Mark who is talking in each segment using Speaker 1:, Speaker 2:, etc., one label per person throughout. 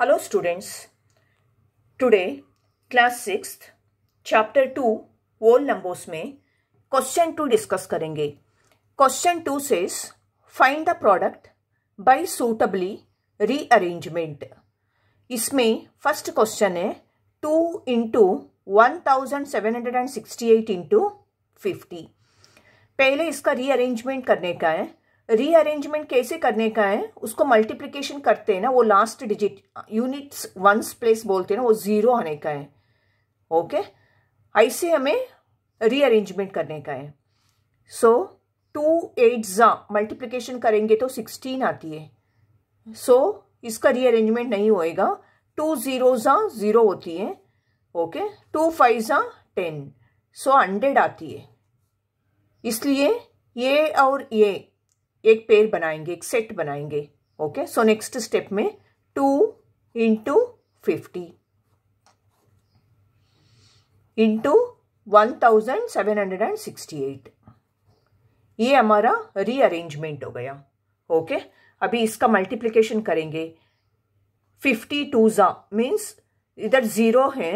Speaker 1: Hello students today class six chapter two whole numbers में question two discuss करेंगे question two says find the product by suitably rearrangement इसमें first question है two into one thousand seven hundred and sixty eight into fifty पहले इसका rearrangement करने का है rearrangement कैसे करने का है उसको मल्टीप्लिकेशन करते हैं ना वो last digit units ones place बोलते हैं ना वो ज़ीरो आने का है ओके ऐसे हमें रीअरेंजमेंट करने का है सो टू एट ज़ा मल्टीप्लीकेशन करेंगे तो सिक्सटीन आती है सो so, इसका रीअरेंजमेंट नहीं होएगा टू ज़ीरो ज़ा ज़ीरो होती है ओके टू फाइव ज़ा टेन सो हंड्रेड आती है इसलिए ये और ये एक पेयर बनाएंगे एक सेट बनाएंगे ओके सो नेक्स्ट स्टेप में two into fifty into one thousand seven hundred and sixty eight ये हमारा रीअरेंजमेंट हो गया ओके okay? अभी इसका मल्टीप्लीकेशन करेंगे फिफ्टी टू जा मीन्स इधर ज़ीरो है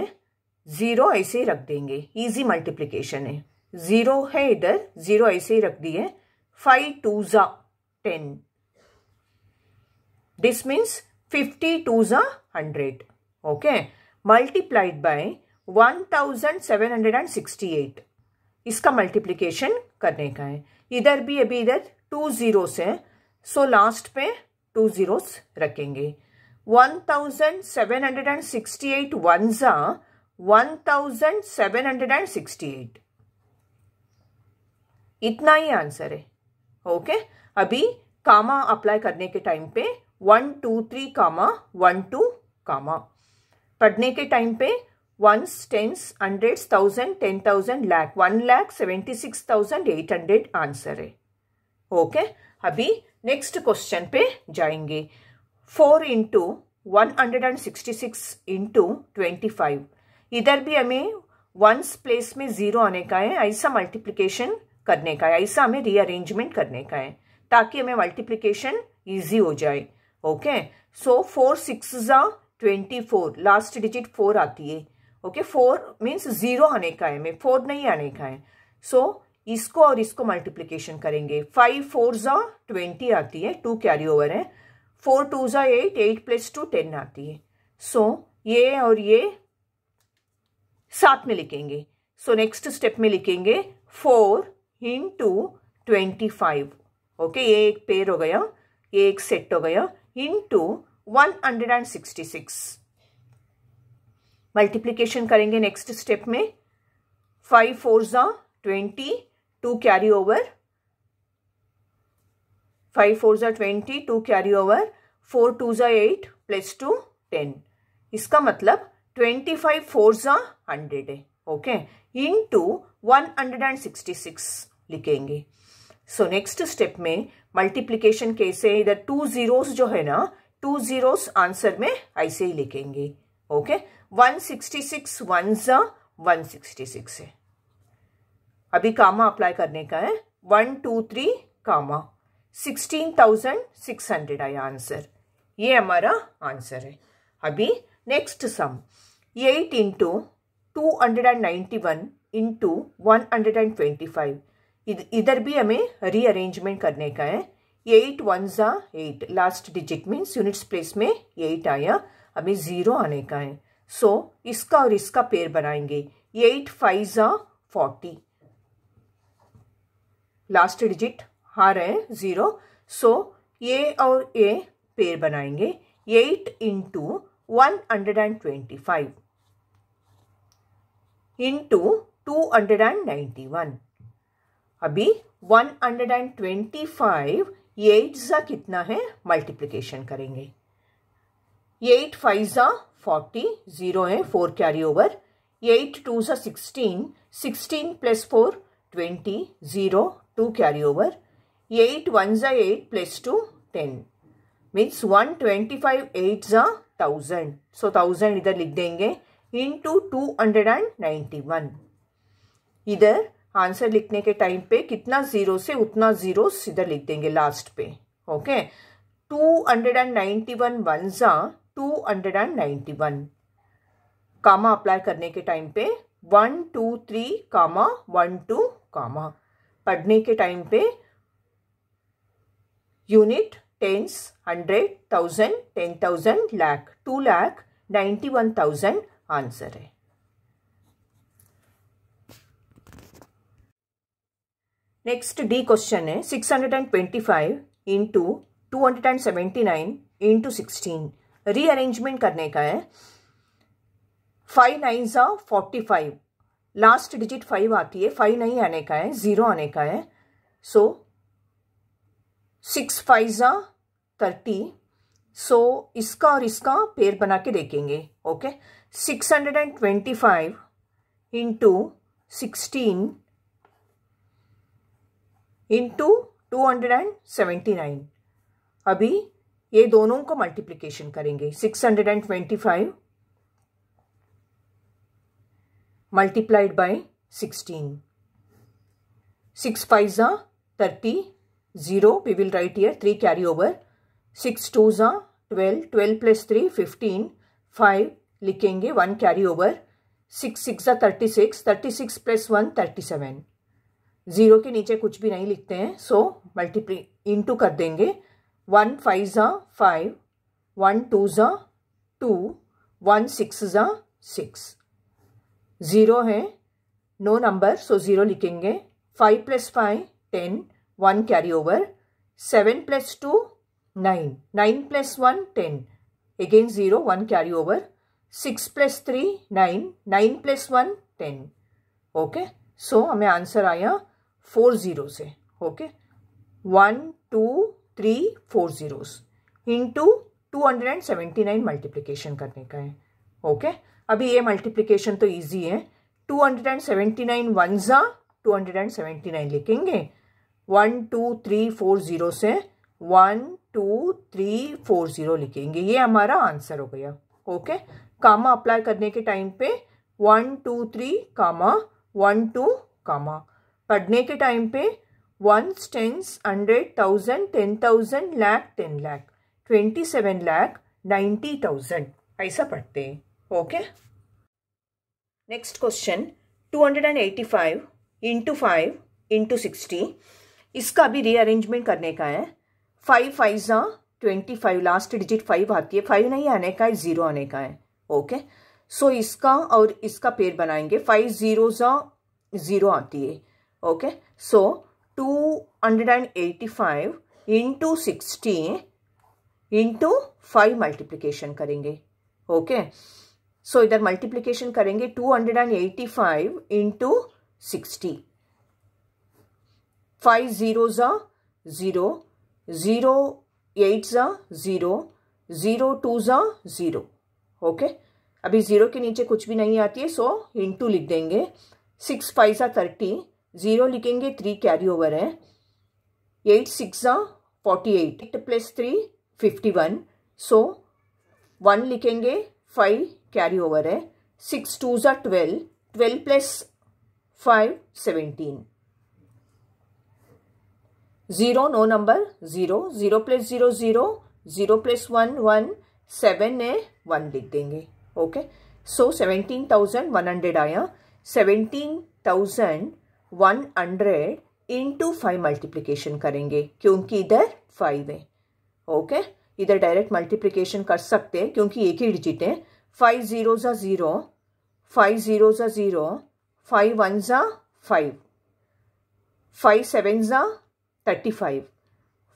Speaker 1: ज़ीरो ऐसे ही रख देंगे इजी मल्टीप्लीकेशन है ज़ीरो है इधर ज़ीरो ऐसे ही रख दिए फाइव टू ज़ा 10. This means 50 twos are 100. Okay. Multiplied by 1768. इसका मल्टीप्लीकेशन करने का है इधर भी अभी इधर टू जीरोस है सो लास्ट पे टू जीरोस रखेंगे 1768 वन जा 1768 इतना ही आंसर है ओके okay? अभी कामा अप्लाई करने के टाइम पे one two three comma one two comma पढ़ने के टाइम पे ones tens hundred thousand ten thousand lakh one lakh seventy six thousand eight hundred answer है ओके अभी नेक्स्ट क्वेश्चन पे जाएंगे four into one hundred and sixty six into twenty five इधर भी हमें वंस प्लेस में ज़ीरो आने का है ऐसा मल्टीप्लीकेशन करने का है ऐसा हमें रीअरेंजमेंट करने का है ताकि हमें मल्टीप्लीकेशन ईजी हो जाए ओके सो फोर सिक्स ज़ा twenty four last digit four आती है ओके फोर मीन्स ज़ीरो आने का है हमें फोर नहीं आने का है सो so, इसको और इसको मल्टीप्लीकेशन करेंगे फाइव फोर ज़ा ट्वेंटी आती है टू कैरी ओवर है फोर टू ज़ा eight eight plus two ten आती है सो so, ये और ये साथ में लिखेंगे सो नेक्स्ट स्टेप में लिखेंगे four into twenty five okay ये एक पेयर हो गया ये एक सेट हो गया into one hundred and sixty six multiplication करेंगे नेक्स्ट स्टेप में फाइव फोर ज़ा twenty two carry over five four ज़ा twenty two carry over four two ज़ा एट प्लस टू टेन इसका मतलब ट्वेंटी फाइव फोर ज़ा hundred है okay into one hundred and sixty six लिखेंगे so next step में multiplication कैसे इधर टू जीरोस जो है ना टू जीरोस आंसर में ऐसे ही लिखेंगे okay one sixty six one जा वन सिक्सटी सिक्स है अभी कामा अप्लाई करने का है one two three comma sixteen thousand six hundred आया आंसर ये हमारा आंसर है अभी next sum eight into two hundred and ninety one into one hundred and twenty five इधर भी हमें रीअरेंजमेंट करने का है एट वन ज़ा eight last digit means units place में एट आया हमें ज़ीरो आने का है सो so, इसका और इसका पेयर बनाएंगे एट फाइव ज़ा फोर्टी लास्ट डिजिट आ रहे हैं ज़ीरो सो ये और ए पेयर बनाएंगे eight into one hundred and twenty five into two hundred and ninety one अभी 125 ये एट ज़ा कितना है मल्टीप्लीकेशन करेंगे एट फाइव ज़ा फोर्टी ज़ीरो है four carry over eight two ज़ा sixteen sixteen plus four twenty zero two carry over eight one ज़ा eight plus two ten means one twenty five eight ज़ा thousand so thousand इधर लिख देंगे into two hundred and ninety one इधर answer लिखने के time पे कितना ज़ीरो से उतना ज़ीरो सीधा लिख देंगे लास्ट पे okay two hundred and ninety one one ज़ा two hundred and ninety one comma apply करने के टाइम पे one two three comma one two comma पढ़ने के टाइम पे unit tens hundred thousand ten thousand lakh two lakh ninety one thousand answer है next D question है 625 hundred and twenty five into two hundred and seventy nine into sixteen rearrangement करने का है five nine सा forty five last digit five आती है five नहीं आने का है ज़ीरो आने का है सो सिक्स फाइव ज़ा थर्टी सो इसका और इसका पेयर बना के देखेंगे okay six hundred and twenty five into sixteen into two hundred and seventy nine अभी ये दोनों को मल्टीप्लीकेशन करेंगे six hundred and twenty five multiplied by sixteen six five thirty zero we will write here three carry over six two ज़ा twelve twelve plus three fifteen five लिखेंगे one carry over six six ज़ा thirty six thirty six plus one thirty seven zero के नीचे कुछ भी नहीं लिखते हैं सो मल्टीप्ली इंटू कर देंगे वन फाइव ज़ा फाइव वन टू ज़ा टू वन सिक्स ज़ा सिक्स ज़ीरो है नो नंबर सो ज़ीरो लिखेंगे five plus five ten one carry over seven plus two nine nine plus one ten again zero one carry over six plus three nine nine plus one ten okay so हमें answer आया four zeros है okay one two three four zeros into two hundred and seventy nine multiplication करने का है okay okay? अभी ये multiplication तो easy है two hundred and seventy nine one ज़ा two hundred and seventy nine लिखेंगे one two three four zero से one two three four zero लिखेंगे ये हमारा आंसर हो गया ओके कामा अप्लाई करने के टाइम पे one two three comma one two comma पढ़ने के टाइम पे ones tens hundred thousand ten thousand lakh ten lakh twenty seven lakh ninety thousand ऐसा पढ़ते हैं okay next question two hundred and eighty five into five into sixty इसका भी rearrangement करने का है फाइव फाइव ज़ा twenty five last digit five आती है फाइव नहीं आने का है ज़ीरो आने का है ओके सो so, इसका और इसका पेयर बनाएंगे फाइव ज़ीरो ज़ा ज़ीरो आती है okay so two hundred and eighty five into sixty into five multiplication करेंगे ओके सो इधर मल्टीप्लीकेशन करेंगे two hundred and eighty five into sixty five zero ज़ा ज़ीरो ज़ीरो एट ज़ा zero zero two ज़ा zero okay अभी zero के नीचे कुछ भी नहीं आती है सो इंटू लिख देंगे सिक्स फाइव ज़ा थर्टी ज़ीरो लिखेंगे थ्री कैरी ओवर है एट सिक्स ज़ा forty eight eight plus three fifty one so one लिखेंगे फाइव कैरी ओवर है सिक्स टू ज़ा twelve twelve plus five seventeen zero no number zero zero plus zero zero zero plus one one seven है one लिख देंगे okay so seventeen thousand one hundred आया seventeen thousand one hundred into five multiplication करेंगे क्योंकि इधर five है okay इधर direct multiplication कर सकते हैं क्योंकि एक ही डिजिट है फाइव ज़ीरो ज़ा ज़ीरो फाइव ज़ीरो ज़ा ज़ीरो फाइव वन ज़ा फाइव फाइव सेवन ज़ा थर्टी फाइव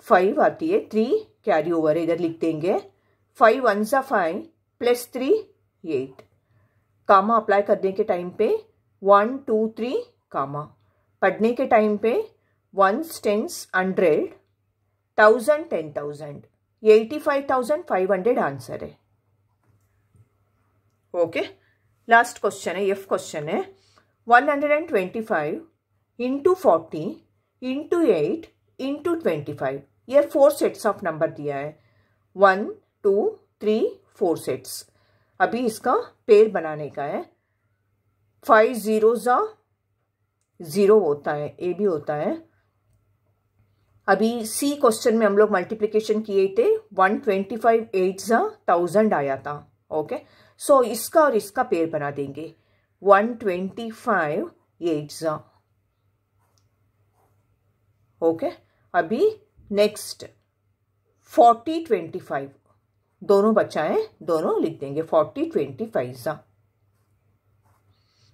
Speaker 1: फाइव आती है थ्री कैरी ओवर है इधर लिख देंगे फाइव वन ज़ा five plus three eight comma apply करने के टाइम पे वन टू थ्री कामा पढ़ने के टाइम पे ones tens hundred thousand ten thousand ये eighty five thousand five hundred answer है ओके लास्ट क्वेश्चन है एफ क्वेश्चन है one hundred and twenty five into forty into eight into twenty five ये four sets of number दिया है one two three four sets अभी इसका पेड़ बनाने का है फाइव ज़ीरो ज़ा ज़ीरो होता है ए भी होता है अभी सी क्वेश्चन में हम लोग मल्टीप्लीकेशन किए थे वन ट्वेंटी फाइव एट ज़ा थाउजेंड आया था ओके सो so, इसका और इसका पेयर बना देंगे वन ट्वेंटी फाइव एट ज़ा ओके अभी नेक्स्ट फोर्टी ट्वेंटी फाइव दोनों बच्चा है दोनों लिख देंगे फोर्टी ट्वेंटी फाइव ज़ा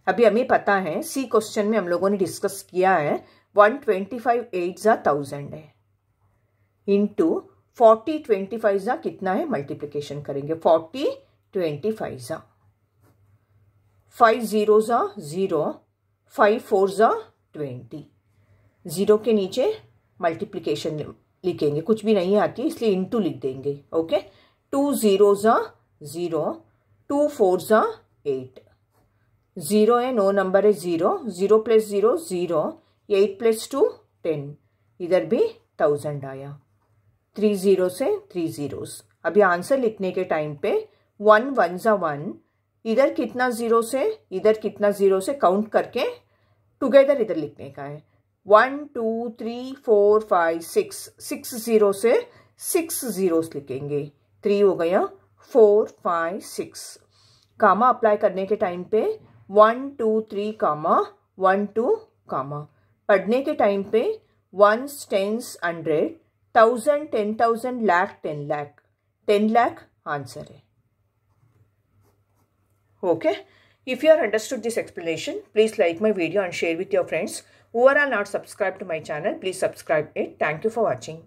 Speaker 1: अभी हमें पता है सी क्वेश्चन में हम लोगों ने डिस्कस किया है वन ट्वेंटी फाइव एट ज़ा थाउजेंड है इंटू फोर्टी ट्वेंटी फाइव ज़ा कितना है मल्टीप्लीकेशन करेंगे फोर्टी ट्वेंटी फाइव ज़ा फाइव ज़ीरो ज़ा ज़ीरो फाइव फोर ज़ा ट्वेंटी ज़ीरो के नीचे मल्टीप्लीकेशन लिखेंगे कुछ भी नहीं आती इसलिए इंटू लिख देंगे ओके टू ज़ीरो ज़ा ज़ीरो टू फोर ज़ा एट ज़ीरो है नो नंबर है zero zero plus zero zero eight plus two ten इधर भी थाउजेंड आया थ्री ज़ीरो से थ्री ज़ीरोस अभी आंसर लिखने के टाइम पे वन वन ज़ा वन इधर कितना ज़ीरो से इधर कितना ज़ीरो से काउंट करके टुगेदर इधर लिखने का है one two three four five six six zero से सिक्स ज़ीरोस लिखेंगे थ्री हो गया four five six comma apply करने के टाइम पे one two three comma one two comma पढ़ने के टाइम पे one tens hundred thousand ten thousand lakh ten lakh ten lakh answer है okay if you are understood this explanation please like my video and share with your friends who are not subscribe to my channel please subscribe it thank you for watching